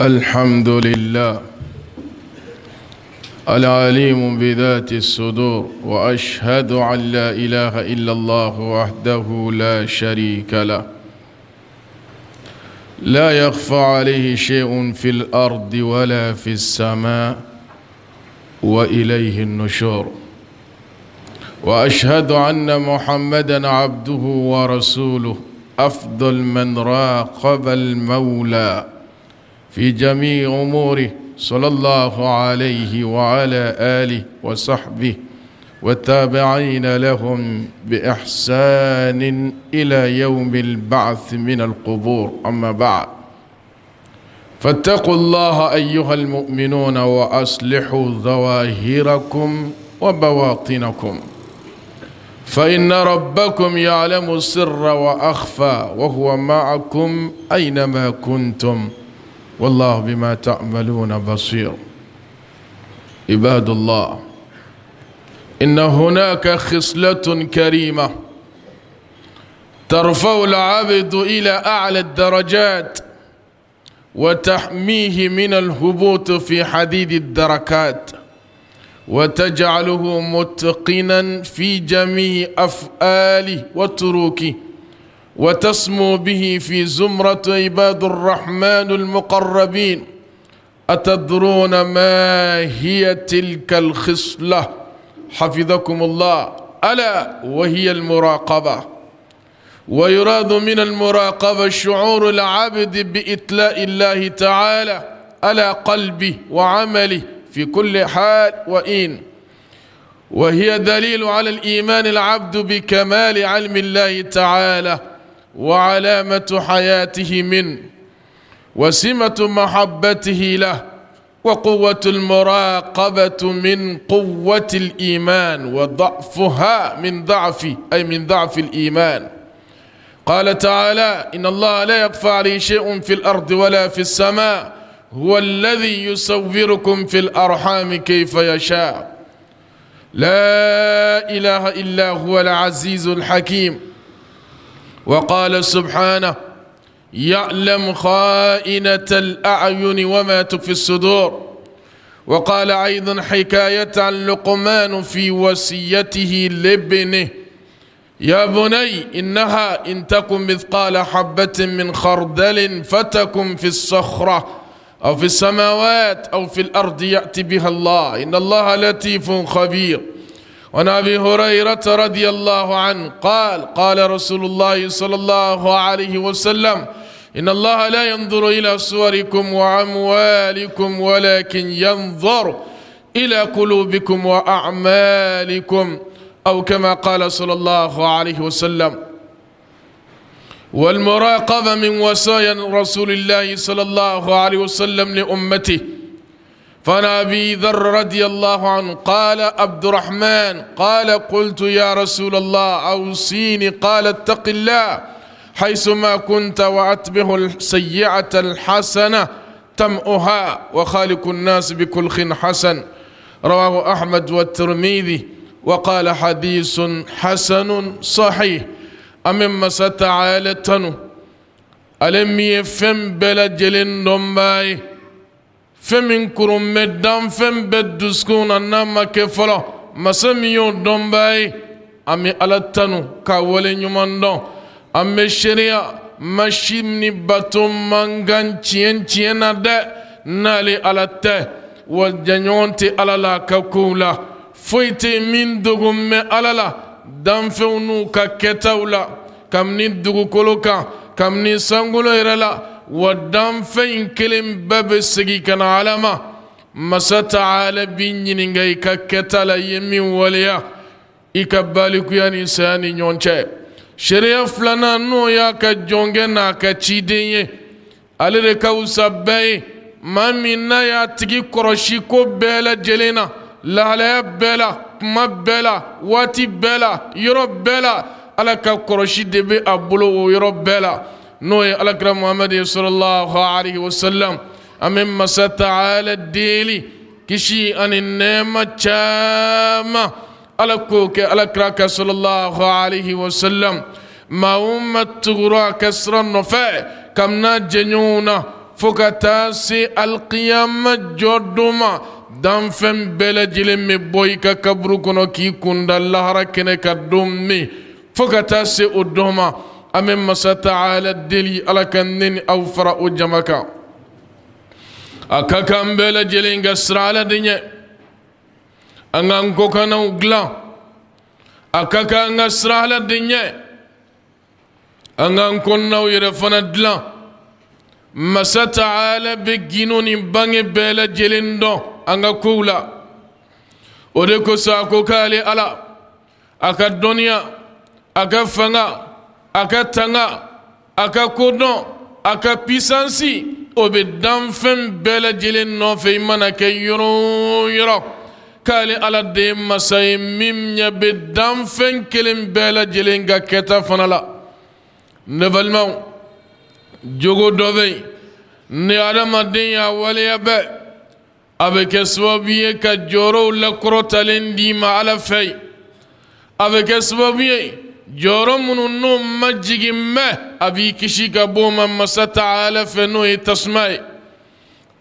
الحمد لله العليم بذات الصدور واشهد ان لا اله الا الله وحده لا شريك له لا يخفى عليه شيء في الارض ولا في السماء واليه النشور واشهد ان محمدا عبده ورسوله افضل من راقب المولى في جميع أموره صلى الله عليه وعلى آله وصحبه والتابعين لهم بإحسان إلى يوم البعث من القبور أما بعد فاتقوا الله أيها المؤمنون وأصلحوا ظواهركم وبواطنكم فإن ربكم يعلم السر وأخفى وهو معكم أينما كنتم والله بما تعملون بصير عباد الله إن هناك خصلة كريمة ترفع العبد إلى أعلى الدرجات وتحميه من الهبوط في حديد الدركات وتجعله متقنا في جميع أفعاله وتروكه وتسمو به في زمرة عباد الرحمن المقربين أتدرون ما هي تلك الخصلة حفظكم الله ألا وهي المراقبة ويراد من المراقبة شعور العبد بإتلاء الله تعالى على قلبه وعمله في كل حال وإن وهي دليل على الإيمان العبد بكمال علم الله تعالى وعلامة حياته منه وسمة محبته له وقوة المراقبة من قوة الإيمان وضعفها من ضعف أي من ضعف الإيمان قال تعالى إن الله لا يخفى عليه شيء في الأرض ولا في السماء هو الذي يصوركم في الأرحام كيف يشاء لا إله إلا هو العزيز الحكيم وقال سبحانه يعلم خائنة الأعين وما تخفي الصدور وقال أيضا حكاية عن لقمان في وصيته لابنه يا بني إنها إن تكن مثقال حبة من خردل فتكن في الصخرة أو في السماوات أو في الأرض يأتي بها الله إن الله لطيف خبير وعن ابي هريره رضي الله عنه قال قال رسول الله صلى الله عليه وسلم ان الله لا ينظر الى صوركم واموالكم ولكن ينظر الى قلوبكم واعمالكم او كما قال صلى الله عليه وسلم والمراقبه من وصايا رسول الله صلى الله عليه وسلم لامته فعن أبي ذر رضي الله عنه قال عبد الرحمن قال قلت يا رسول الله أوصيني قال اتق الله حيثما كنت وأتبه السيئة الحسنة تمؤها وخالق الناس بكل حسن رواه أحمد والترمذي وقال حديث حسن صحيح امم ستعالتن ألم يفهم بلجل جلن دمائي fɛn min kurun bɛ danfɛn bɛ bɛɛ dusukun na n'a ma kɛ fɔlɔ masa min y'o dɔnbaa ye an bɛ ala tanu k'a waleɲuman dɔn an bɛ seereya ma ni bato man kan tiɲɛ tiɲɛ na dɛ n'ale ala tɛ wa jɛɲɔgɔn tɛ ala la a ka kow la foyi tɛ yen min dogon bɛ ala la danfɛnw n'u ka kɛtaw la kabini dugukolo kan kabini sankolo yɛrɛ la. ودام فين كلم باب سجيكن علما مسات على بينين غي ككتل يمين وليا إكبالك يا إنسان يونشي شريف لنا نو يا كجونجنا كتشيدين على ركاو سبعي ما منا يا تجي كروشيكو بلا جلنا لا لا بلا ما بلا واتي بلا bɛɛ بلا على bɛɛ la أبلو ka بلا نوي على كرم محمد صلى الله عليه وسلم أمين ما ستعال الديلي كشي أن النعمة شامة على كوك على كراك صلى الله عليه وسلم ما أمة تغرى كسر النفع كم نجنونا فكتاسي القيامة جردما دم فم بلجل مبويك كبركنا كي كند الله ركنك الدمي فكتاسي الدمّا أمم مسات على الدلي على كنن أو فرأ جمكا أكا بلا جلين قسر على دنيا أنغان كوكنا وقلا أكا كان قسر على دنيا أنغان كنا ويرفنا دلا مسات على بجنون بان بلا جلين دو أنغا كولا ودكو ساكو كالي على أكا الدنيا أكا فنغا a ka tanga a ka kodɔn a ka pisansi o be dan fɛn bɛɛ lajɛlen nɔfɛ i mana kɛ yɔrɔ o yɔrɔ k'ale ala de ye masa ye min ɲɛ be dan fɛn kelen bɛɛ lajɛlen ka kɛta fana la ne balimaw jogo dɔ bɛ ni adamaden y'a waleya bɛɛ a be kɛ sababu ye ka jɔrɔw lakɔrɔtalen d'i ma ala fɛ a bɛ kɛ sababu ye جورمن النوم مجيج ما أبي كشي كبوما مسا تعالى فنوي تسمعي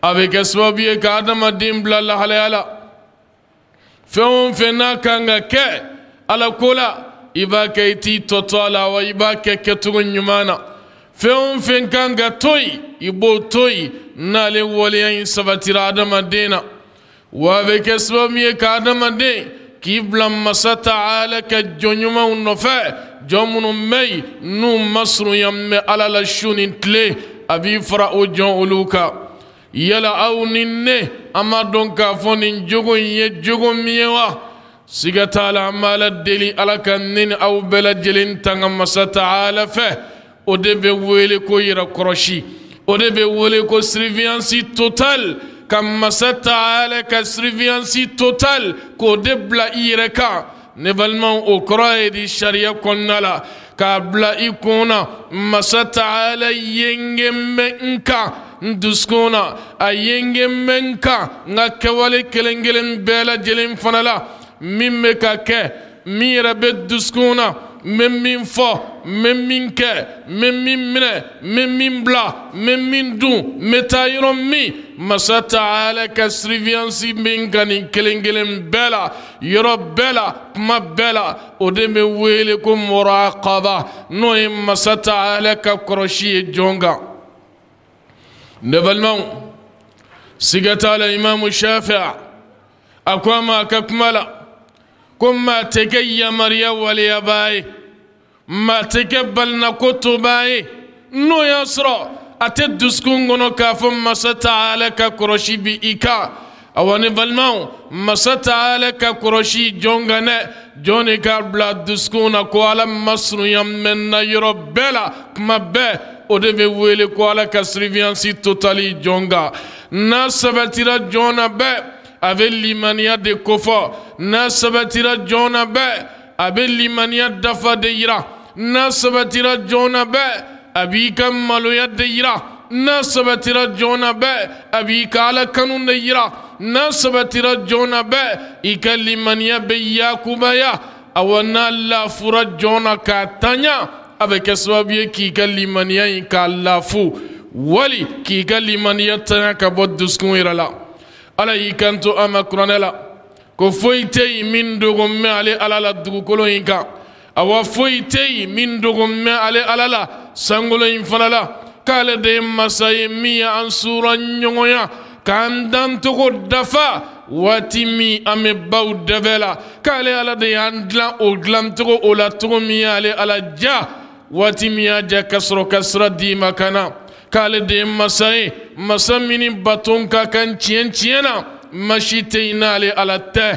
أبي كسبب يكادم ديم بلا الله ليالا فهم فنا كانغا كي على كولا إبا كيتي توتالا وإبا كتون يمانا فهم فن كانغا توي إبو توي نالي وليين سبتي آدم دينا وأبي كسبب يكادم ديم masa taala ka jɔnɲumanw nɔfɛ jɔn minnu mɛyi n'u ma surunya mɛ ala la su nin tile a b'i fara o jɔn olu kan yala aw ni ne an m'a dɔn k'a fɔ nin jogo in ye jogo min wa siga taala la an b'a la deli ala ka ne ni aw bɛɛ lajɛlen tanga masa taala fɛ o de be wele ko yɛrɛkɔrɔsi o de be wele ko surveillance totale kamma setta ale ka surveillance totale k'o de bila i yɛrɛ kan ne balimaw o kɔrɔ ye di sariya kɔnɔna la k'a bila i kun na masa taala yengen bɛ n kan n dusukun na a yengen bɛ n kan n ka kɛwale kelen kelen bɛɛ lajɛlen fana la min bɛ ka kɛ min yɛrɛ bɛ dusukun na من من فو من من كي من من من من من بلا من من دون متايرو مي مسا تعالى كسريفيانسي من كاني كلين كلين بلا يرو بلا ما بلا ودم ويلكم مراقبة نوي مسا تعالى ككروشي جونغا نبلمو سيغتا امام الشافع اقوام ما كما تجي ولي وليباي ما تقبلنا باي نو يسرى أتدس غنو كافم ما ستعالك كروشي بإيكا أواني نبلمو ما ستعالك كروشي جونغنا جوني كابلا دسكونا كوالا مصر يمن بلا كما بي ودبي ويلي كوالا wele ko جونغا ka surveillance totale jɔn أبل لمن يد كفا نسبتر جونا بأ أبل لمن يد فديرة نسبتر جونا بأ أبي كم ملو يد ديرة نسبتر جونا بأ أبي كالا كنون ديرة نسبتر جونا بأ إكل من يبيا كبايا أو نالا فرج جونا كاتانيا أبك سبب يكي كل من يكالافو ولي كي كل من يتنا كبد دسكوير الله ala y'i kanto an ma kuranɛ la ko foyi tɛ yen min dogo mɛn ale ala la dugukolo in kan awa foyi tɛ yen min dogo mɛn ale ala la sankolo in fana la k'ale de ye masa ye min ye an sura ɲɔgɔnya k'an dantogo dafa waati min an bɛ baw dɛbɛ la k'ale ala de y'an dilan o dilancogo o la cogo min ye ale ala ja waati min y'a ja ka sɔrɔ ka sira d'i ma ka na. kalide masai masa mini baton ka kan cien ciena mashi teinale alatɛ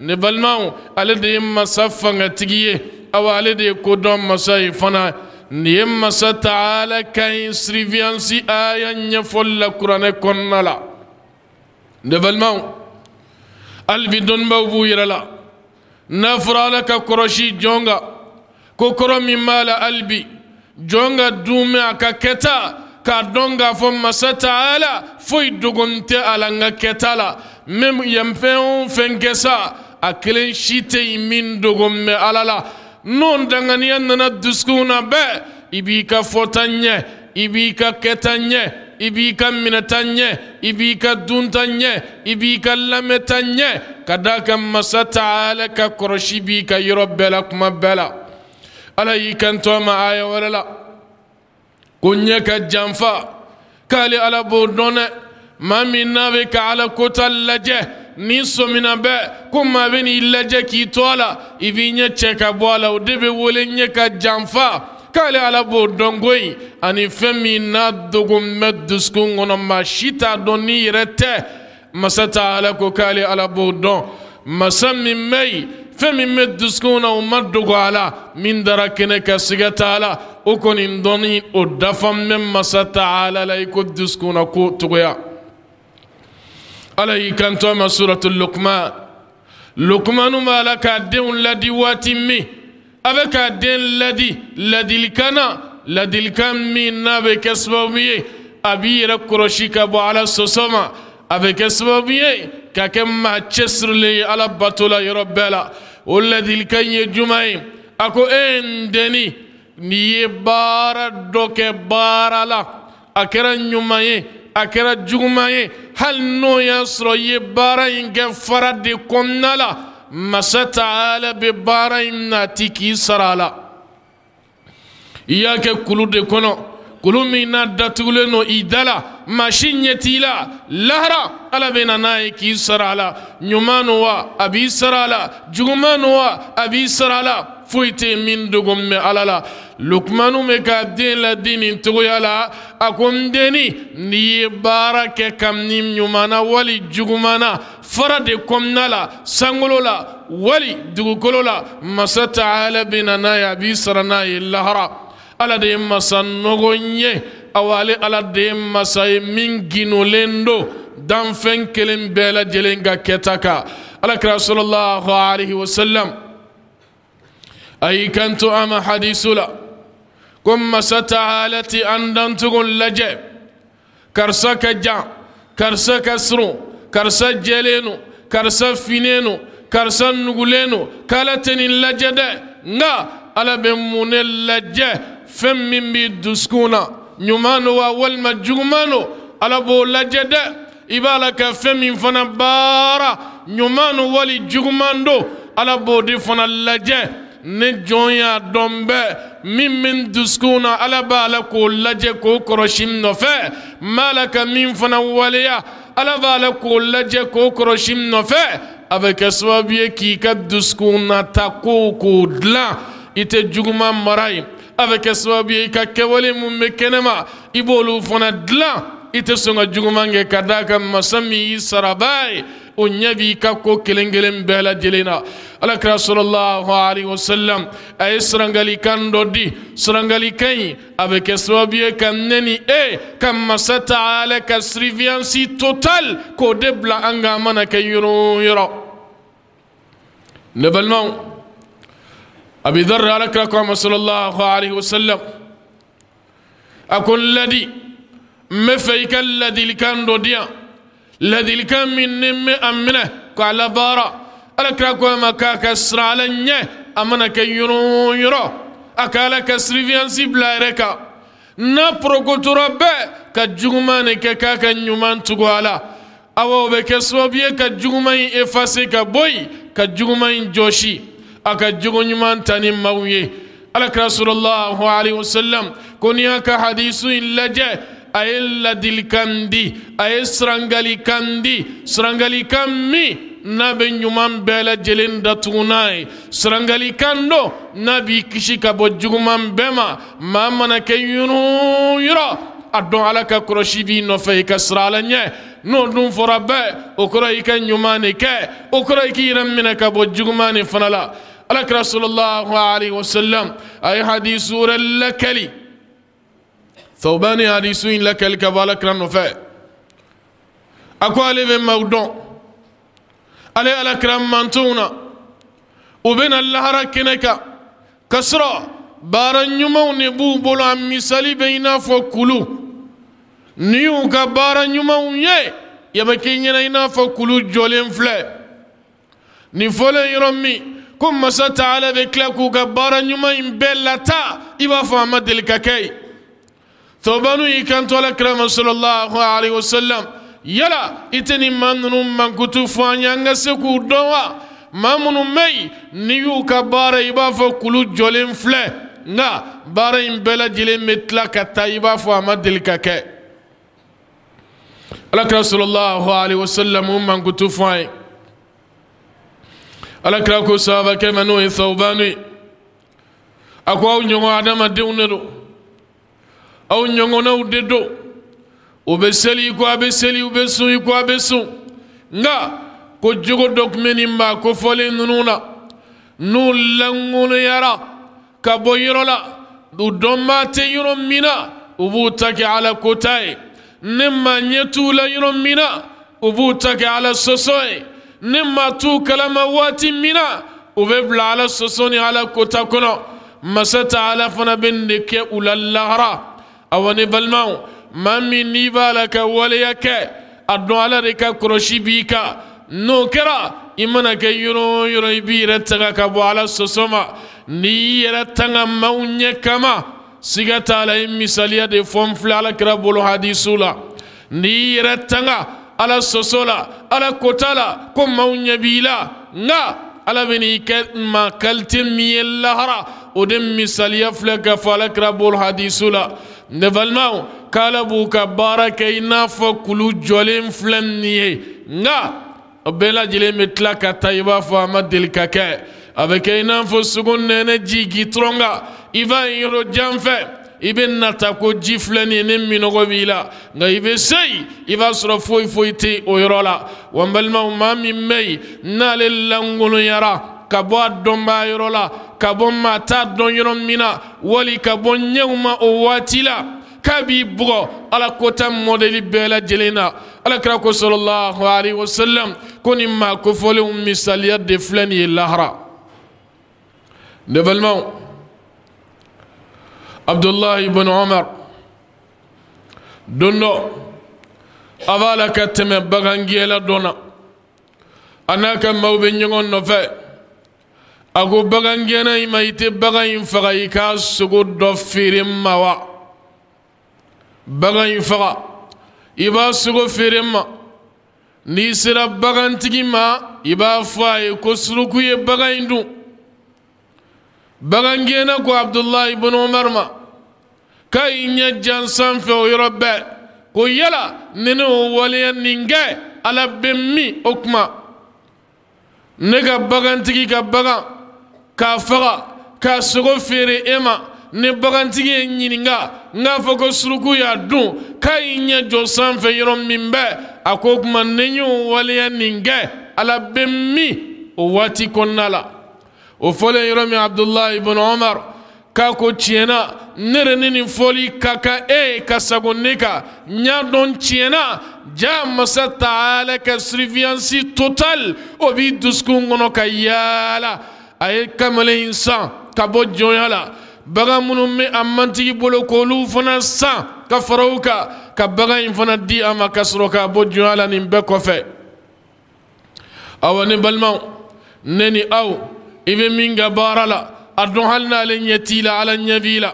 ne balimaw ale de ye masa fangatigi ye awa ale de ye kodɔn masa ye fana ni ye masa taala kan sirivyansi aya ɲɛfɔli la kuranɛ kɔnɔna la ne balimaw halibi dɔnibaw b'u yɛrɛ la n'a fɔra jonga, ka kɔrɔsi jɔn ka ko kɔrɔ min b'a la halibi ka dumɛ k'a dɔn k'a fɔ masa taala foyi dogon tɛ a la n ka kɛta la meme yan fɛn o fɛn kɛ sa a kelen si tɛ yen min dogon mɛ ala la n'o danganiya nana dusukun na bɛɛ i b'i ka fɔta ɲɛ i b'i ka kɛta ɲɛ i b'i ka minɛta ɲɛ i b'i ka dunta ɲɛ i b'i ka lamɛta ɲɛ ka da kan masa taala ka kɔrɔsi b'i ka yɔrɔ bɛɛ la kuma bɛɛ la ala y'i kanto a ma aya wɛrɛ la ko ɲɛ ka janfa k'ale ala b'o dɔn dɛ maa min naa bɛ ka ala kota lajɛ ni somina bɛ ko maa bɛ n'i lajɛ k'i to a la i b'i ɲɛ cɛ ka bɔ a la o de be wele ɲɛ ka janfa k'ale ala b'o dɔn ani fɛn min n'a dogon mɛ dusukun kɔnɔ maa si t'a dɔn n'i yɛrɛ tɛ masa t'a ala ko kaale ala b'o dɔn masa min bɛ فمي مد سكون ومد قالا من دركن كسيغ تالا وكن اندوني ودفا من مسا تعالى ليك الدسكون كوتويا عليك انت ما سورة اللقمان لقمان ما لك الدين الذي واتمي أبك الدين الذي الذي لكنا الذي لكنا من نابك اسمه أبي رك رشيك على السسمه a bɛ kɛ sababu ye ka kɛ maa cɛsirilen ye ala bato la yɔrɔ bɛɛ la o ladilikan in ye juman ye a ko e ye n deni n'i ye baara dɔ kɛ baara la a kɛra ɲuman ye a kɛra juguman ye hali n'o y'a sɔrɔ i ye baara in kɛ fara de kɔnɔna la masa taala bɛ baara in nati k'i sara a la i y'a kɛ kulu de kɔnɔ kulu min n'a datugulen no i da la maa ɲɛ t'i la lahara ala bɛ na ye k'i sara a la ɲuman don wa a b'i sara a la juguman wa a b'i sara a la foyi tɛ min ala la lukumanu bɛ k'a den ladi nin cogoya la a ko n n'i ye baara kɛ wali jugumana na fara de la sankolo la wali dugukolo la masa ta ala bɛ na n'a ye a b'i sara n'a ye lahara. ala de masa awale ala de masa ye min ginulen do danfɛn kelen bɛɛ lajɛlen ka kɛta kan alakira sallallahu alaihi wasallam a y'i kanto a ma hadisu la ko masa taala an dantugun lajɛ karisa ka jan karisa ka surun karisa jɛlen no karisa finen karisa nugulen k'ala tɛ nin lajɛ dɛ nka ala bɛ mun ne lajɛ fɛn min b'i dusukun na ɲuman don wa walima juguman don ala b'o lajɛ dɛ i b'a la ka fɛn min fana baara ɲuman don wali juguman don ala b'o de fana lajɛ ni jɔn y'a dɔn bɛɛ min min dusukun na ala b'a la k'o lajɛ k'o kɔrɔsi nɔfɛ m'a la ka min fana waleya ala b'a la k'o lajɛ k'o kɔrɔsi nɔfɛ a bɛ kɛ sababu ye k'i ka dusukun nata kow k'o dilan i tɛ juguman mara yen a bɛ kɛ sababu ye i ka kɛwale mun be kɛnɛma i b'olu fana dilan i tɛ sɔn ka juguman kɛ ka daa ka masa min y'i sara ye o ɲɛ b'i ka ko kelen kelen bɛɛ lajɛlen na alakira sɔlɔlahu alayhi wa a ye sarangalikan dɔ di sarangalikan in a bɛ kɛ sababu ye ka ne ni e ka masa taala ka sirifiyansi total k'o de bila an kan mana kɛ yɔrɔ o yɔrɔ ne balimaw. أبي ذر على كركم صلى الله عليه وسلم أكون الذي مفيك الذي كان رديا الذي كان من نم أمنه قال بارا على كركم كاك سرالنيه أمنا كيرو يرو أكالا كسر في أنسي بلا ركا نبرو بروكوتو ربي كجومان كاك نيومان تقوالا أو بكسوا بيه كجومان إفاسي كبوي كجومان جوشي aka jogo ɲuman tani maw ye alakira sallallahu alaihi wasallam ko ni y'a ka hadisu in lajɛ a ye ladilikan di a ye sirangalikan di sirangalikan min n'a bɛ ɲuman bɛɛ lajɛlen datugu n'a ye sirangalikan do n'a b'i kisi ka bɔ juguman bɛɛ ma maa mana kɛ yɔrɔ o yɔrɔ a dɔn ala ka kɔlɔsi b'i nɔfɛ i ka sira ala ɲɛ n'o dun fɔra bɛɛ o kɔrɔ i ka ɲuman de kɛ o kɔrɔ i k'i yɛrɛ minɛ ka bɔ juguman de fana la. لك رسول الله عليه وسلم أي حديث لك لي ثوباني حديثين لك لك بالك نفع أقوالي في بمودون ألي ألك كرام منتونا وبين الله ركنك كسرى بارن يمون بو بولا مثالي بينا فوكولو نيو كباران يمو يه يبكي ينا فوكولو جولين فلي نفولا يرمي ko masa taala bɛ tila k'u ka baara ɲuman in bɛɛ lata i b'a fɔ a ma deli ka kɛ ye tɔbanu y'i kanto ala kira ma sallallahu alaihi wa yala i tɛ nin maa ninnu mankutu fɔ an ye an ka se k'u dɔn wa maa minnu bɛ yen n'i y'u ka baara i b'a fɔ kulu jɔlen filɛ nka baara in bɛɛ lajɛlen bɛ tila ka taa i b'a fɔ a ma deli ka kɛ ala kira sallallahu alaihi wa o mankutu fɔ an ye. ala kira ko sahaba kɛmɛ n'o ye sawubanu ye a ko aw ɲɔgɔn adamadenw de do aw ɲɔgɔnnaw de do u bɛ seli i ko a bɛ seli u bɛ sun i ko a bɛ sun nka ko jogo dɔ tun bɛ nin maa kofɔlen ninnu na n'u lankolonyara ka bɔ yɔrɔ la u dɔnbaa tɛ yɔrɔ min na u b'u ta kɛ ala kota ye ne maa ɲɛ t'u la yɔrɔ min na u b'u ta kɛ ala sɔsɔ ye. ni maa t'u kalama waati min na u bɛ bila ala soso ni ala kota kɔnɔ masa taala fana bɛ nin de kɛ u la lahara awa ne balimaw maa min n'i b'a la ka waleya kɛ a dɔn ala de ka kɔlɔsi b'i kan n'o kɛra i mana kɛ yɔrɔ o yɔrɔ i b'i yɛrɛ tanga ka bɔ ala soso ma n'i y'i yɛrɛ tanga maaw ɲɛ kama siga t'a la i misaliya de fɔ n filɛ alakira bolo hadisiw la n'i y'i yɛrɛ tanga ala sosola ala kotala ko maw ɲɛbila nga ala beni kɛ ma kalite min ye lahara o de misaliya filɛ ka fɔ alakira bolo hadisu la ne balimaw k'ala b'u ka baara kɛ i n'a fɔ kulu jɔlen filɛ nin ye nga o bɛɛ lajɛlen bɛ tila ka taa i b'a fɔ a ma deli ka kɛ a bɛ kɛ i n'a fɔ sugu nɛnɛ jigi dɔrɔn kan i b'a ye yɔrɔ jan fɛ ibe nata ko ji filɛ nin ye ni minɔgɔ b'i la nka i bɛ se yen i b'a sɔrɔ foyi foyi tɛ o yɔrɔ la wa n balimaw maa min bɛ yen n'ale lankolonyara ka bɔ a dɔnbaa yɔrɔ la ka bɔ maa t'a dɔn yɔrɔ min na wali ka bɔ ɲɛw ma o waati la k'a b'i bugɔ ala kota mɔdeli bɛɛ lajɛlen na alakira ko alayhi wa sallam ko nin maa kofɔlenw misaliya de filɛ nin ye lahara ne balimaw. عبد الله بن عمر دونو أفالا كتم بغنجيلا دونا أنا كم مو بنيون نفي أكو بغنجينا ما يتب بغن فغيكا سقو دفير موا بغن فغا إبا سقو فير ما n'i sera bagantigi ما i b'a fɔ a ye ko suruku ye bagan in dun bagangɛnna ibn ka i ɲɛ jan sanfɛ o yɔrɔ bɛɛ ko yala ni ne o waleya nin kɛ ala bɛ min o kuma ne ka bagantigi ka bagan k'a faga k'a sogo feere e ma ni bagantigi ye ɲininga n k'a fɔ ko suruku y'a dun kai y'i jɔ sanfɛ yɔrɔ min bɛɛ a ko kuma ne y'o waleya nin kɛ ala bɛ min o waati kɔnɔna la o fɔlen yɔrɔ min abdulahi ibn umar k'a ko tiɲɛna ne yɛrɛ ni nin fɔli ka kan e ye ka sago ne kan n y'a dɔn tiɲɛna ja masa taala ka sirifiyansi total o b'i dusukun kɔnɔ ka yaala a ye kamalen in san ka bɔ jɔnya la bagan minnu bɛ a mantigi bolo k'olu fana san ka fara u kan ka bagan in fana di a ma ka sɔrɔ k'a bɔ jɔnya la nin bɛɛ kɔfɛ awa ne balimaw ne ni aw i bɛ min ka baara la. أردو هلنا لن يتيلا على النبيلا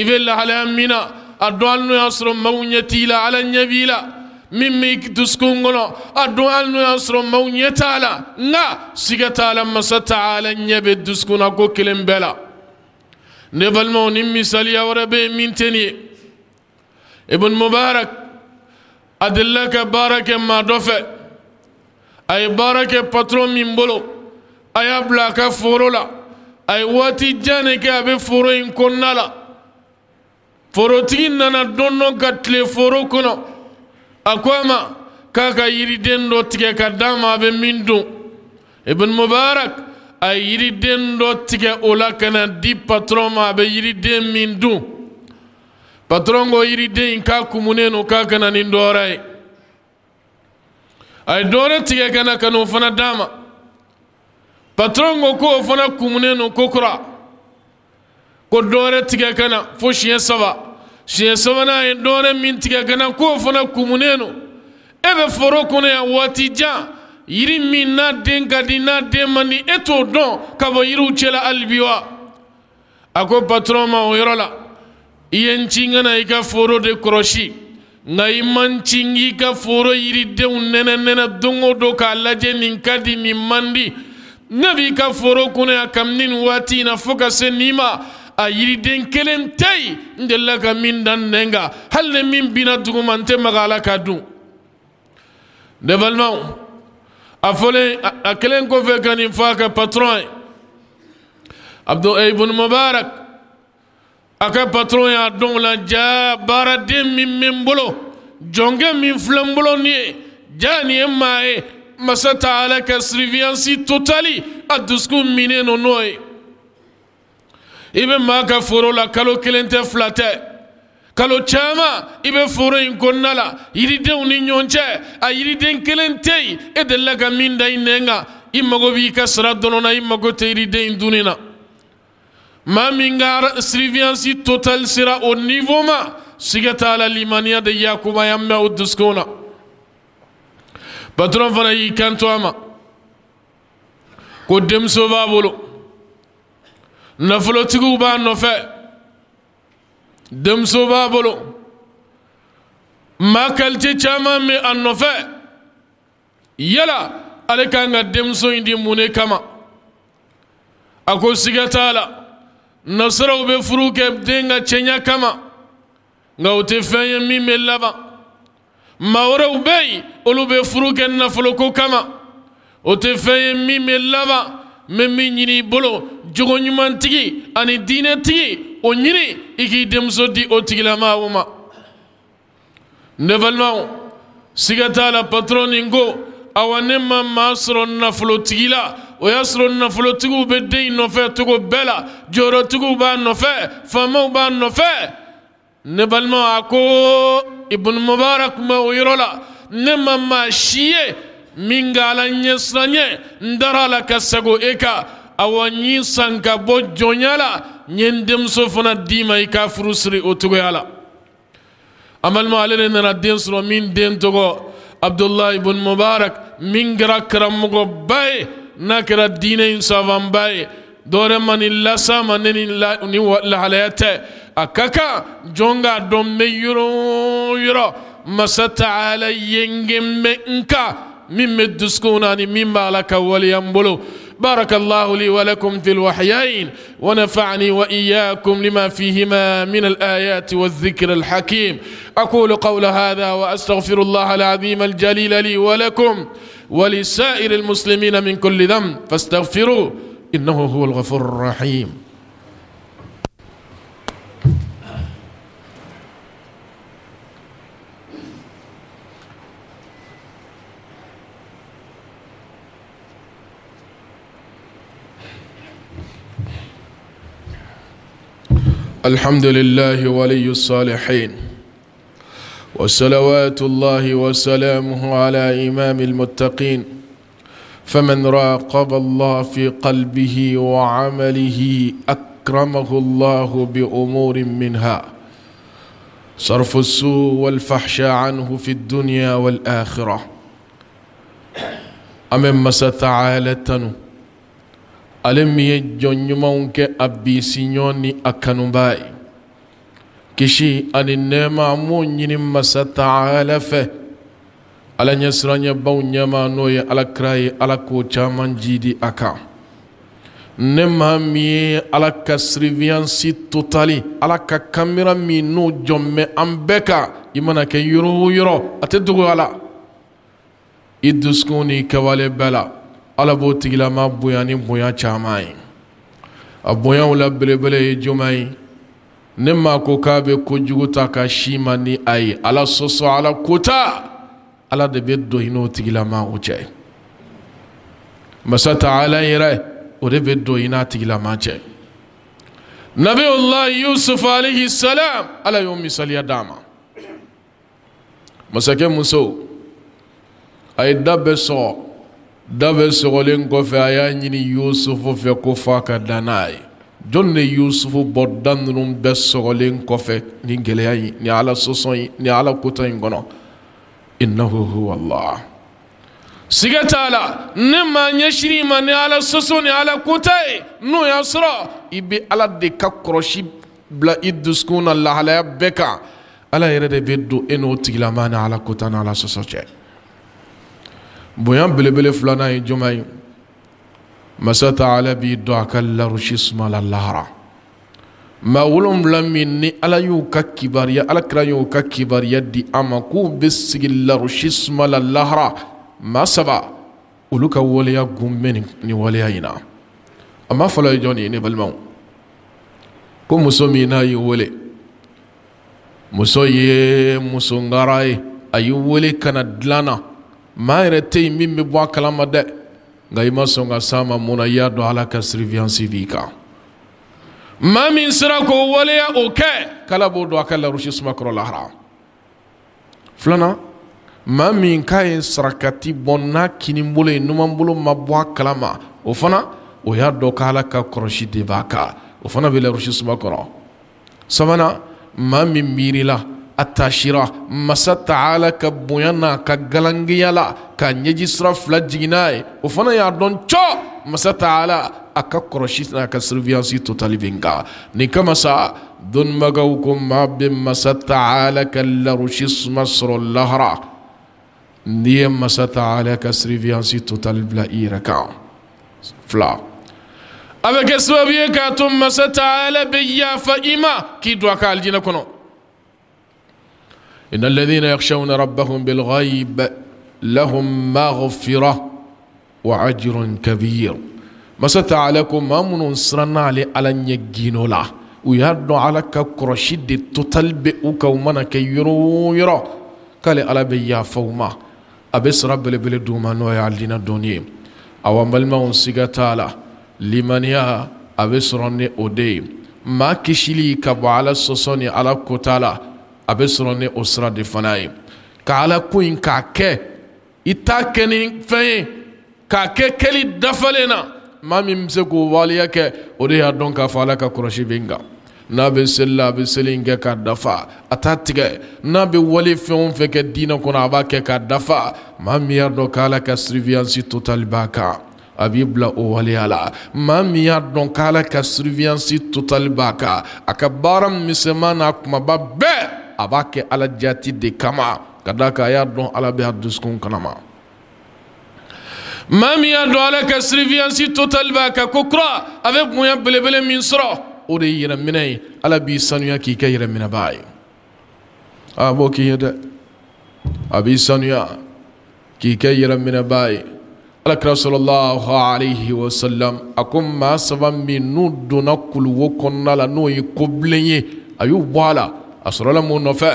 إفلا على أمنا أردو هلنا يصر مون يتيلا على النبيلا ممي تسكونغنا أردو هلنا يصر مون يتالا نا سيغتالا مستا على النبي أكو كلم بلا نبال مون إمي سليا وربي من تني ابن مبارك أدلك بارك ما دفع أي بارك بطرو من بلو أي أبلاك فورو a waati jane ne kɛ a be foro in kɔnɔna la forotigi nana dɔn ka tile foro kɔnɔ a ko a ma k'a ka yiriden dɔ tigɛ ka d'a a be min dun ibn mubarak a ye yiriden dɔ tigɛ o la kana di patron ma a be yiriden min dun patron ko yiriden in k'a kumunen don k'a kana nin dɔ ye a ye dɔ tigɛ kana kano fana d'a patron ko ko o fana kumune no kokura ko dore tike kana fo shiye saba shiye saba na ye dore min tike kana ko o fana kumune no e be foro kone ya wati ja yiri min na den gadi na den mani e to don ka bo yiri u chela albiwa ako patron ma o yorola iye nchinga na ika foro de kroshi nga i man chingi ka foro yiri de un nene nene dungo do ka alaje ninkadi ni mandi ni mandi ne b'i ka foro kɔnɔ ya kabini nin waati na fo ka se nin ma a yiriden kelen tɛ yen n delila ka min da n hali ni min binna dugu ma n tɛ maga a la k'a dun ne balimaw a fɔlen a kelen kɔfɛ ka nin fɔ a ka patron ye ibn mubarak a ka patron y'a dɔn o la ja baaraden min bɛ n bolo jɔnkɛ min filɛ n bolo nin ye ja nin ye maa ye masa ta ala ka siriviyansi totali a dusukun minen no n'o ye i bɛ maa ka foro la kalo kelen tɛ fila tɛ kalo caman i bɛ foro in kɔnɔna la yiridenw ni ɲɔgɔn cɛ a yiriden kelen tɛ yen e delila ka min da i nɛn kan i mago b'i ka sara dɔrɔn na i mago tɛ yiriden in dunni na maa min ka siriviyansi totali sera o niveau ma siga t'a la limaniya de yakubaya n bɛ o dusukun na. patron fana y'i kanto a ma ko denmuso b'a bolo nafolotigiw b'a nɔfɛ denmuso b'a bolo maa kalite caman bɛ a nɔfɛ yala ale kan ka denmuso in di mun kama a ko siga t'a la nasaraw bɛ furu kɛ den ka cɛɲa kama nka o tɛ fɛn min bɛ laban ma wɛrɛw bɛ yen olu be furu kɛ nafoloko kama o tɛ fɛn ye min be laban n bɛ min ɲini i bolo jogo ani diinɛtigi o ɲini i k'i denmuso di o tigilama o ma ne balimaw siga t'a la patron nin ko awa ne ma maa sɔrɔ nafolotigi la o y'a sɔrɔ nafolotigiw be den in nɔfɛ cogo bɛɛ la jɔyɔrɔtigiw b'a nɔfɛ faamaw b'a nɔfɛ نبلما أكو ابن مبارك ما ويرولا نمما شيء mingala nyesranye ndara la kasago eka awa nyi sanka bo jonyala nyen demso fana dima ika furusri otugoyala amal ma alene nana den soro min den togo abdullah ibn mubarak min gara karamogo baye na kɛra diinɛ in saban baye dɔwɛrɛ ma ni lasama ne ni lahalaya tɛ أكاكا جونغا دومي يرو يرو مسات على ينجم إنكا مما تسكونني مما لك ولينبلو بارك الله لي ولكم في الوحيين ونفعني وإياكم لما فيهما من الآيات والذكر الحكيم أقول قول هذا وأستغفر الله العظيم الجليل لي ولكم ولسائر المسلمين من كل ذنب فاستغفروه إنه هو الغفور الرحيم الحمد لله ولي الصالحين وصلوات الله وسلامه على إمام المتقين فمن راقب الله في قلبه وعمله أكرمه الله بأمور منها صرف السوء والفحش عنه في الدنيا والآخرة أمم ستعالتنه ale min ye jɔn ɲumanw kɛ a bisiɲɔ ni a kanubaa ye kisi ani nɛɛma an m'o ɲini masa taala fɛ ala ɲɛsiranɲɛbaw ɲɛma n'o ye kira ye ala k'o caaman jidi a kan ne maa min ye ala ka siriviyansi totali ala ka kamera min n'o jɔn bɛ an bɛɛ ka i mana kɛ yɔrɔ o yɔrɔ a tɛ dogoya la i dusukun ni kɛwale bɛɛ la ala b'o tigilama bonya ni bonya caman ye a bonyaw la belebele ye juman ye ne ma ko k'a be kojugu ta ka si ma ni a ye ala sɔsɔ ala kota ala de be don i n'o tigilama o cɛ masa taala yɛrɛ o de be don i n'a tigilamaa cɛ nabiyullah yusuf alayhi salam ala y'o misaliya d'a ma masakɛ muso a ye da bɛɛ sɔgɔ da bɛ sɔgɔlen kɔfɛ a y'a ɲini yusufu fɛ ko f'a ka da n'a ye jɔn de yusufu bɔ da ninnu bɛɛ sɔgɔlen kɔfɛ nin gɛlɛya in nin ala sɔsɔn in nin ala kota in kɔnɔ innahu huwa allah siga t'a la ne maa ɲɛsiri ma ni ala sɔsɔ ni ala kota ye n'o y'a sɔrɔ i bɛ ala de ka kɔlɔsi bila i dusukun na lahalaya bɛɛ kan ala yɛrɛ de bɛ don e n'o tigilama ni ala kota ni ala sɔsɔ cɛ Bonya belebele filanan ye jumɛn ye masa taala b'i dɔn a ka larusi sumala lahara maa wolonwula min ni ala y'o ka kibaruya ala kira y'o ka kibaruya di an ma k'u bɛ sigi larusi sumala lahara maa saba olu ka waleya gun bɛ nin waleya in na a ma fɔlɔ ye jɔn ye ne balimaw ko muso min n'a y'i wele muso ye musongara ye a y'i wele kana dilan na ma yɛrɛ tɛ yen min bɛ bɔ a kalama dɛ nka i ma sɔn ka s'a ma mun na i y'a dɔn ala ka sirifiyansi b'i kan maa min sera k'o waleya o kɛ k'ala b'o don a ka larusi sumakɔrɔ lahara filanan maa min k'a ye sarakati bɔ n'a kinibolo ye numanbolo ma bɔ a kalama o fana o y'a dɔn k'ala ka kɔrɔsi de b'a kan o fana bɛ larusi sumakɔrɔ sabanan maa min miirila atashira masa ta'ala ka bonya n'a ka galangiya la k'a ɲɛji sira fila jigin n'a ye o fana y'a dɔn cɔ masa ta'ala a ka kɔrɔsi n'a ka surveillance totali bɛ nka nin kama sa dɔnnibagaw ko maa bɛ masa ta'ala ka larusi suma sɔrɔ lahara n'i ye masa ta'ala ka surveillance totali bila i yɛrɛ kan fila a bɛ kɛ sababu ye k'a to masa ta'ala bɛ yafa i ma k'i don a ka alijinɛ kɔnɔ إن الذين يخشون ربهم بالغيب لهم مغفرة وعجر كبير ما ستع لكم ما من سرنا على على نجينو لا ويهدو على كرشيد تطلب وكومنا كيرو يرو قال على بيا فوما أبس رب لبل دوما نويا علينا دوني أو ملما سيغتالا يا أبس رني أودي ما كشلي كبو على السوسوني على كتالا a bɛ sɔrɔ ni o sira de fana ye ka ala ko in k'a kɛ i t'a kɛ ni fɛn ye k'a kɛ kɛli dafalen na maa min bɛ se k'o waleya kɛ o de y'a dɔn k'a fɔ ala ka kɔlɔsi bɛ n kan n'a bɛ seli la a bɛ seli in kɛ k'a dafa a t'a tigɛ n'a bɛ wale fɛn o fɛn kɛ diinɛ kɔnɔ a b'a kɛ k'a dafa maa min y'a dɔn k'ala ka surveillance totale b'a kan a b'i bila o waleya la maa min y'a dɔn k'ala ka surveillance totale b'a kan a ka baara misɛnman n'a kumaba bɛɛ a b'a kɛ ala jati de kama ka da kan a y'a dɔn ala bɛ a dusukun kanama maa min y'a dɔn ala ka sirifiyansi totali b'a kan ko kura a bɛ bonya belebele min sɔrɔ o de ye yɛrɛminɛ ye ala b'i sanuya k'i kɛ yɛrɛminɛbaa ye a b'o k'i ye dɛ a b'i sanuya k'i kɛ yɛrɛminɛbaa ye alakira sɔlɔlahu alayhi wa sallam a ko maa saba min n'u donna kuluwo kɔnɔna la n'o ye kobilen ye a y'u bɔ a la a sɔrɔla mun nɔfɛ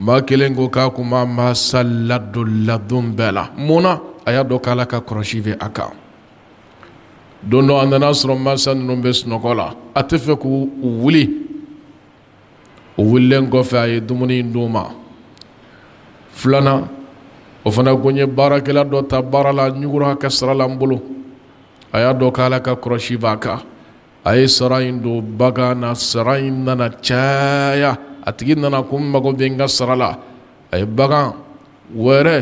maa kelen ko k'a kuma b'a masa ladon ladon bɛɛ la mun na a y'a dɔn k'ala ka kɔlɔsi bɛ a kan don dɔ a nana sɔrɔ masa ninnu bɛ sunɔgɔ la a tɛ fɛ k'u wuli o wulilen kɔfɛ a ye dumuni in d'u ma filanan o fana ko n ye baarakɛla dɔ ta baara la ɲugura ka sara la n bolo a y'a dɔn k'ala ka kɔlɔsi b'a kan aysrayndu baganasrayndana jaaya atigidnana ku mago benga sarala ay bagan were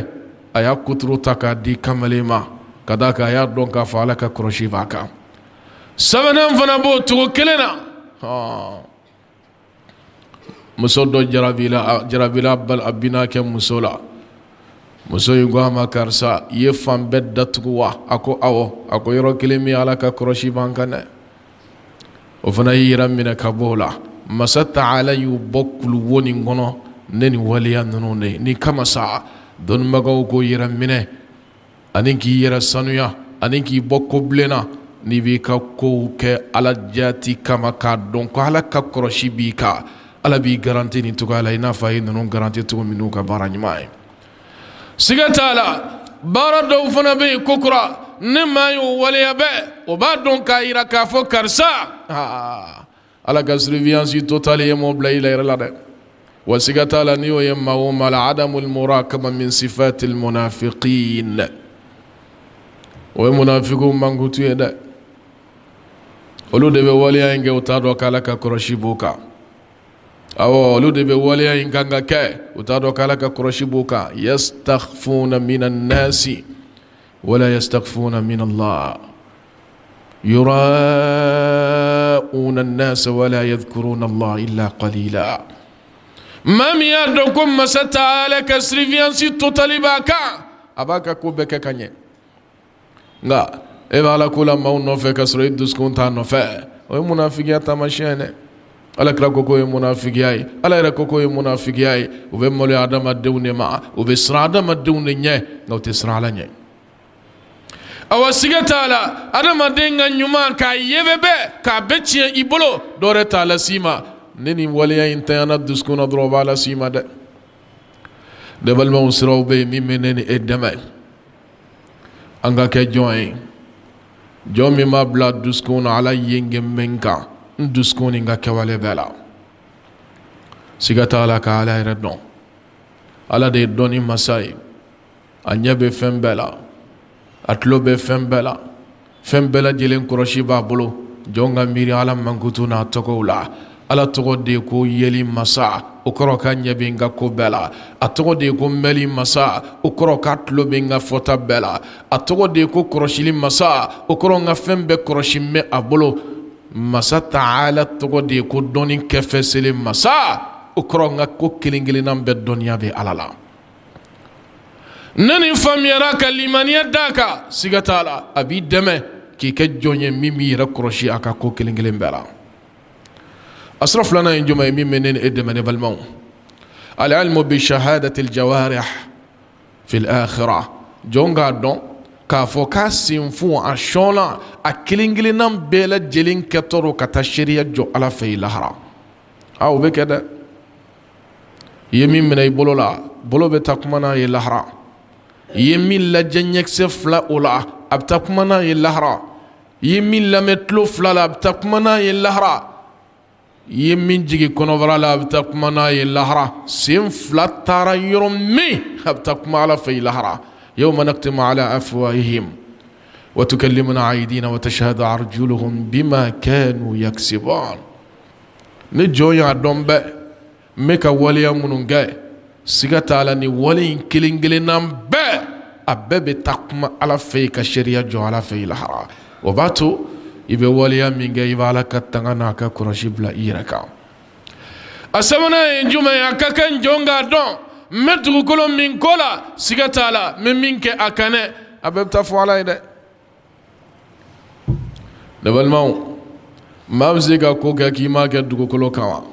ayaa kutruta ka diikamalima kadaka ayaa dhonka faala ka kurashibaka sabanan fana boo tugo kelena muso dɔ jarabila jarabila bal a bina kɛ muso la muso in ko a ma karisa i ye fan bɛɛ datugu wa a ko awɔ a ko yɔrɔ kelen min ala ka kɔrɔsi b'an kan dɛ o fana ye yira minɛ ka bɔ o la masa taala y'u bɔ kuluwo nin kɔnɔ ne ni waleya ninnu de ni kama sa dɔnnibagaw k'o yɛrɛ minɛ ani k'i yɛrɛ sanuya ani k'i bɔ kobilenna n'i b'i ka kow kɛ ala jaati kama k'a dɔn ko ala ka kɔrɔsi b'i kan ala b'i garanti nin cogoya la i n'a fɔ a ye ninnu garanti cogo min n'u ka baara ɲuman ye siga t'a la baara dɔw fana bɛ yen kokura ne maa y'o waleya bɛɛ o b'a dɔn k'a yira k'a fɔ karisa ala ka surveillance totale ye mɔɔ bila i la yɛrɛ la dɛ wa siga t'a la n'i y'o ye maa o maa la adamu murakaba min sifati munafiqin o ye munafiqu mankutu ye dɛ olu de bɛ waleya in kɛ u t'a dɔn k'ala ka kɔlɔsi b'u kan awɔ olu de bɛ waleya in kan ka kɛ u t'a dɔn k'ala ka kɔlɔsi b'u kan yastakhfuna mina nasi ولا يستخفون من الله يراءون الناس ولا يذكرون الله إلا قليلا مام يردكم مستا على كسرفيان ستو طالباكا أباكا كوبكا كاني نعم إذا على كل ما نوفي كسر يدوس كنت نوفي ومنافقيا تمشيني ala kira ko ko ye munafigiya ye ala yɛrɛ ko ko ye munafigiya ye u bɛ maloya adamadenw de ma u bɛ siran adamadenw de ɲɛ awa sige tala adamaden ka ɲuman k'a yebe bɛɛ k'a bɛ tiɲɛ i bolo dɔrɛ t'a lasima ne ni waleya yi tayana dusukunna dɔrɔ b'a lasima dɛ ne balimaw siraw be min be ne ni e dɛmɛ an ka kɛ jɔn ye jɔn min ma bila dusukunna ala yenge min kan n dusukun ni n ka kɛwale bɛɛ la siga t'a la ka ala yɛrɛ e dɔn ala de ye dɔni masa ye a ɲɛ be fɛn bɛɛ la a tulo bɛ fɛn bɛɛ la fɛn bɛɛ lajɛlen kɔrɔsi b'a bolo jɔn ka miiri ala mankutu n'a tɔgɔw la ala tɔgɔ de ko yeli masa o kɔrɔ ka ɲɛ bɛ n ka ko bɛɛ la a tɔgɔ de ko mɛli masa o kɔrɔ ka tulo bɛ n ka fɔta bɛɛ la a tɔgɔ de ko kɔrɔsili masa o kɔrɔ n ka fɛn bɛɛ kɔrɔsi mɛ a bolo masa taala tɔgɔ de ko dɔɔni kɛfɛ selen masa o kɔrɔ n ka ko kelen kelenna bɛɛ dɔnniya bɛ ala la نني فم يراك لمانيا داكا سيغتالا ابي دم كي كجوني ميمي ركروشي اكا كوكلين غليمبرا اسرف لنا ان جمعي ميمي نين ادم نبلمو العلم بشهاده الجوارح في الاخره جونغا دون كافو كاسيم فو اشولا اكلينغلي نام بيلا جيلين كترو كتاشيريا جو على في لهرا او بكدا يمين من اي بولولا بولو بتاكمنا يلهرا لهرا i ye min lajɛ ɲɛkisɛ fila o la a bɛ taa kuma n'a ye lahara i ye min lamɛn tulo fila la a bɛ taa kuma n'a ye lahara i ye min jigi kɔnɔbara la a bɛ taa kuma n'a ye lahara sen fila taara yɔrɔ min a bɛ taa kuma ala fɛ i lahara يوم نختم على أفواههم وتكلمنا أيدينا وتشهد أرجلهم بما كانوا يكسبون نجو يا دومبا ميكا وليا منونجاي siga t'a la nin wale in kelen kelennan bɛɛ a bɛɛ bɛ taa kuma ala fɛ yen ka sariya jɔ ala fɛ yen lahara o b'a to i bɛ waleya min kɛ i b'a ala ka tanga n'a ka kɔlɔsi bila i yɛrɛ kan a sabanan ye jumɛn ye a ka kɛ jɔn k'a dɔn n bɛ dugukolo min ko la siga t'a la n bɛ min kɛ a kan dɛ a bɛɛ bɛ taa fɔ ala ye dɛ ne balimaw maa bɛ se ka ko kɛ k'i m'a kɛ dugukolo kan wa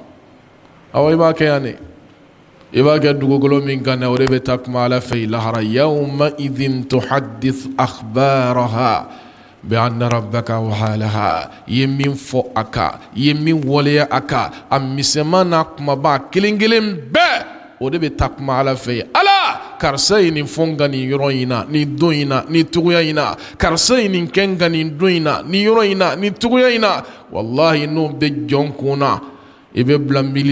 awɔ i b'a kɛ yan de. i b'a kɛ dugukolo min kan o de bɛ taa kuma ala fɛ lahara yawma idin tuhadis akhbaraha bi anna rabbaka wa halaha i ye min fɔ a kan i ye min waleya a kan a misɛman n'a kumaba kelen kelen bɛɛ o de bɛ taa kuma ala fɛ ala karisa ye nin fɔ n ka nin yɔrɔ in na nin don in na nin togoya in na karisa ye nin kɛ n ka nin don in na nin yɔrɔ in na nin togoya in na walahi n'o bɛ jɔn kun na ibe be bila ni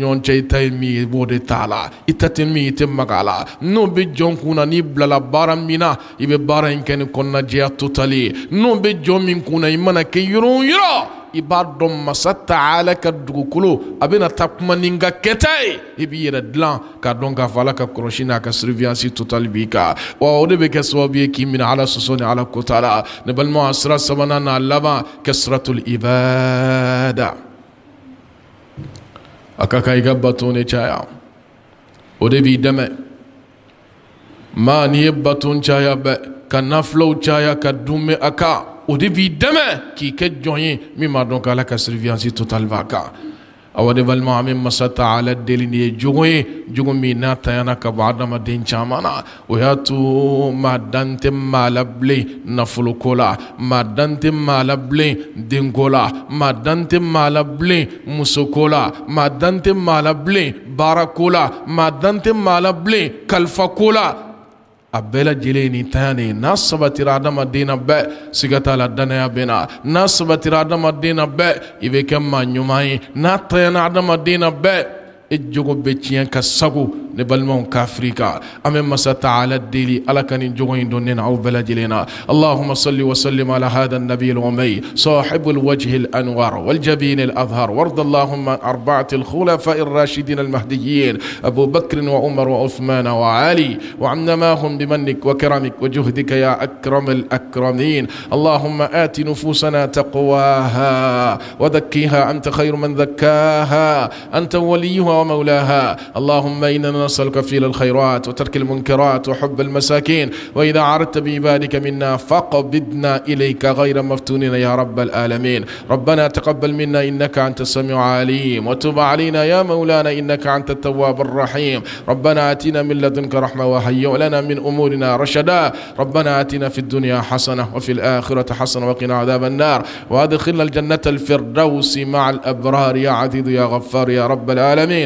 ɲɔgɔn cɛ i ta ye min ye b'o de t'a la i ta tɛ min i maga la n'o be jɔn kun na n'i bilala baara min na i bɛ baara in kɛ ni kɔnɔnajɛya totali n'o be jɔn min kun na i mana kɛ yɔrɔ o yɔrɔ i b'a dɔn masa taala ka dugukolo a bɛna taa kuma ni ka kɛta ye i b'i yɛrɛ dilan k'a dɔn k'a fɔ ala ka kɔlɔsi n'a ka surveillance total b'i ka wa o de bɛ kɛ sababu ye k'i minɛ ala sɔsɔ ni ala kota la ne balima sira sabana n'a laban kɛ siratul ibada. akakaigabatun chaya odebideme mani yebatun chaya be ka nafilaw caya ka dunbe a kan o de b'i dɛmɛ k'i kɛ jɔn ye min m'a dɔn k'ala ka surveillance totale b'a kan awa ne balima an bɛ masa ta ala deli nin ye jogo ye jogo min n'a tanyana ka bɔ adamaden caman na o y'a to maa dan tɛ maa la bilen nafoloko la maa dan tɛ maa la bilen denko la maa dan tɛ maa la bilen musoko la maa dan tɛ maa la bilen baarako la maa dan tɛ maa la bilen kalifako la a bɛɛ lajɛlen nin tanyani n'a sabatira adamaden la danaya bɛ na n'a sabatira adamaden na bɛɛ i bɛ kɛ e jogo bɛ tiɲɛ ka sago ne balimaw ka an bɛ masa taala deli ala ka nin jogo in don ne na aw na allahuma salli ala hada nabi صاحب الوجه الأنوار والجبين الأظهر وارض اللهم أربعة الخلفاء الراشدين المهديين أبو بكر وعمر وعثمان وعلي هم بمنك وكرمك وجهدك يا أكرم الأكرمين اللهم آت نفوسنا تقواها وذكيها أنت خير من ذكاها أنت وليها ومولاها اللهم إنا نسألك فيل الخيرات وترك المنكرات وحب المساكين وإذا عرضت بعبادك منا فقبضنا إليك غير مفتونين يا رب العالمين ربنا تقبل منا إنك أنت السميع العليم وتب علينا يا مولانا إنك أنت التواب الرحيم ربنا آتنا من لدنك رحمة وهيئ لنا من أمورنا رشدا ربنا آتنا في الدنيا حسنة وفي الآخرة حسنة وقنا عذاب النار وأدخلنا الجنة الفردوس مع الأبرار يا عزيز يا غفار يا رب العالمين